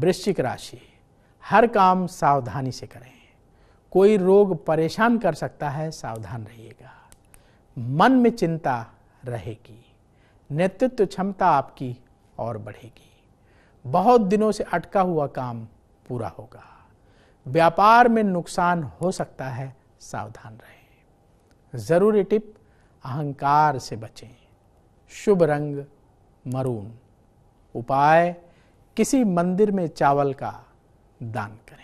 वृश्चिक राशि हर काम सावधानी से करें कोई रोग परेशान कर सकता है सावधान रहिएगा मन में चिंता रहेगी नेतृत्व क्षमता आपकी और बढ़ेगी बहुत दिनों से अटका हुआ काम पूरा होगा व्यापार में नुकसान हो सकता है सावधान रहें ज़रूरी टिप अहंकार से बचें शुभ रंग मरून उपाय किसी मंदिर में चावल का दान करें